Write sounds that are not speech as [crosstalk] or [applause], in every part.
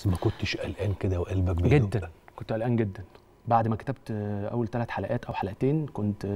بس ما كنتش قلقان كده وقلبك بيدق جدا كنت قلقان جدا بعد ما كتبت اول ثلاث حلقات او حلقتين كنت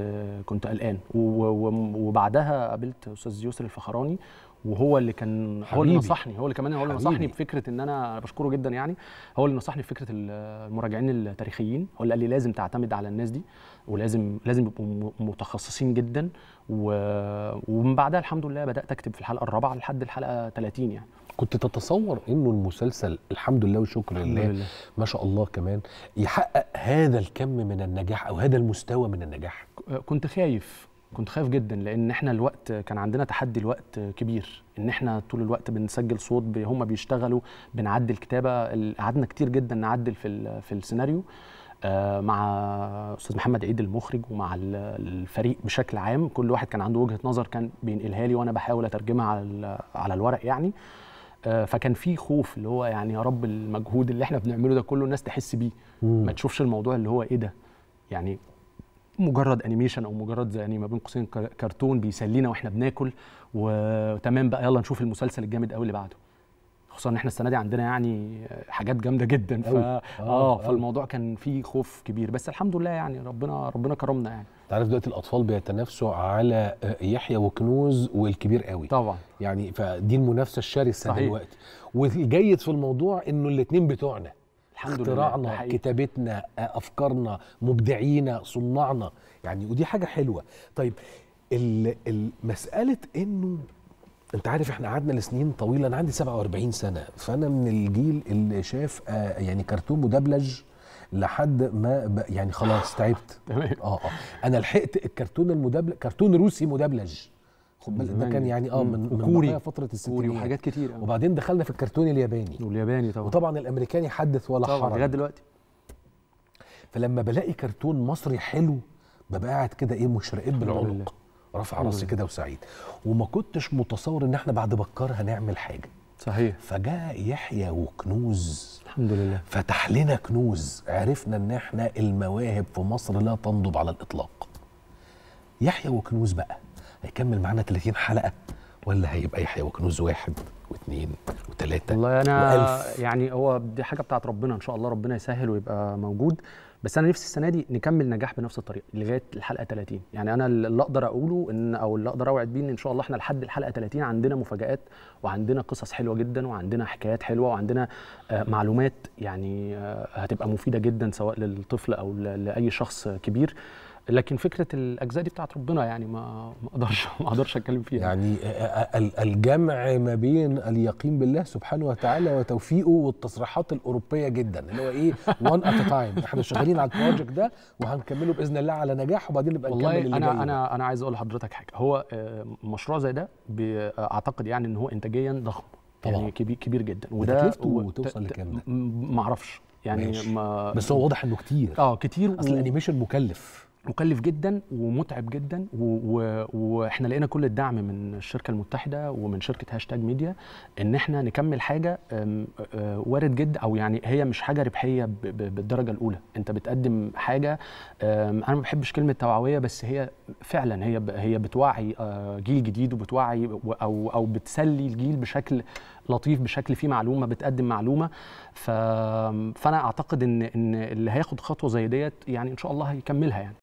كنت قلقان وبعدها قابلت استاذ يسر الفخراني وهو اللي كان حبيبي. هو اللي نصحني هو اللي كمان هو اللي نصحني بفكره ان انا بشكره جدا يعني هو اللي نصحني بفكره المراجعين التاريخيين هو اللي قال لي لازم تعتمد على الناس دي ولازم لازم يبقوا متخصصين جدا ومن بعدها الحمد لله بدات اكتب في الحلقه الرابعه لحد الحلقه 30 يعني كنت تتصور انه المسلسل الحمد لله والشكر لله ما شاء الله كمان يحقق هذا الكم من النجاح او هذا المستوى من النجاح كنت خايف كنت خايف جدا لان احنا الوقت كان عندنا تحدي الوقت كبير ان احنا طول الوقت بنسجل صوت هم بيشتغلوا بنعدل كتابه قعدنا كتير جدا نعدل في في السيناريو آه، مع استاذ محمد عيد المخرج ومع الفريق بشكل عام كل واحد كان عنده وجهه نظر كان بينقلها لي وانا بحاول اترجمها على على الورق يعني آه، فكان في خوف اللي هو يعني يا رب المجهود اللي احنا بنعمله ده كله الناس تحس بيه ما تشوفش الموضوع اللي هو ايه ده يعني مجرد انيميشن او مجرد يعني ما بين قوسين كرتون بيسلينا واحنا بناكل وتمام بقى يلا نشوف المسلسل الجامد قوي اللي بعده خصوصا ان احنا السنه دي عندنا يعني حاجات جامده جدا ف... اه, آه فالموضوع كان فيه خوف كبير بس الحمد لله يعني ربنا ربنا كرمنا يعني انت عارف دلوقتي الاطفال بيتنافسوا على آه، يحيى وكنوز والكبير قوي طبعا يعني فدي المنافسه الشرسه دلوقتي والجيد في الموضوع انه الاثنين بتوعنا الحمد اختراعنا لله. كتابتنا آه، افكارنا مبدعينا صناعنا يعني ودي حاجه حلوه طيب مساله انه انت عارف احنا قعدنا لسنين طويله انا عندي 47 سنه فانا من الجيل اللي شاف آه يعني كرتون مدبلج لحد ما يعني خلاص تعبت [laughs] اه اه انا لحقت الكرتون المدبلج كرتون روسي مدبلج خد بالك ده كان يعني اه من كوري فتره الستينات وحاجات كتير أوي. وبعدين دخلنا في الكرتون الياباني والياباني طبعا وطبعا الامريكاني حدث ولا طبعا حرج لغايه دلوقتي فلما بلاقي كرتون مصري حلو ببقى قاعد كده ايه مشرقين بالعمق رافع راسي كده وسعيد وما كنتش متصور ان احنا بعد بكار هنعمل حاجه صحيح فجاء يحيى وكنوز الحمد لله فتح لنا كنوز عرفنا ان احنا المواهب في مصر لا تنضب على الاطلاق يحيى وكنوز بقى هيكمل معانا 30 حلقه ولا هيبقى يحيى وكنوز واحد واثنين وثلاثه والله انا وألف. يعني هو دي حاجه بتاعت ربنا ان شاء الله ربنا يسهل ويبقى موجود بس انا نفسي السنه دي نكمل نجاح بنفس الطريقه لغايه الحلقه 30 يعني انا اللي اقدر اقوله ان او اللي اقدر اوعد بيه ان ان شاء الله احنا لحد الحلقه 30 عندنا مفاجات وعندنا قصص حلوه جدا وعندنا حكايات حلوه وعندنا آه، معلومات يعني آه، هتبقى مفيده جدا سواء للطفل او لاي شخص كبير لكن فكره الاجزاء دي بتاعت ربنا يعني ما ما اقدرش [laughs] ما اقدرش اتكلم فيها يعني آه، آه، الجمع ما بين اليقين بالله سبحانه وتعالى وتوفيقه والتصريحات الاوروبيه جدا اللي هو ايه وان ات تايم احنا شغالين على البروجكت ده وهنكمله باذن الله على نجاح وبعدين نبقى نكمل والله انا انا انا عايز اقول لحضرتك حاجه هو آه، مشروع زي ده اعتقد يعني ان هو انتاجيا ضخم يعني طبعا يعني كبير كبير جدا وده توصل لكام ما اعرفش يعني ما بس هو واضح انه كتير اه كتير اصل الانيميشن مكلف مكلف جدا ومتعب جدا واحنا لقينا كل الدعم من الشركه المتحده ومن شركه هاشتاج ميديا ان احنا نكمل حاجه وارد جدا او يعني هي مش حاجه ربحيه بالدرجه الاولى انت بتقدم حاجه انا ما بحبش كلمه توعويه بس هي فعلا هي هي بتوعي جيل جديد وبتوعي او او بتسلي الجيل بشكل لطيف بشكل فيه معلومه بتقدم معلومه فانا اعتقد ان ان اللي هياخد خطوه زي ديت يعني ان شاء الله هيكملها يعني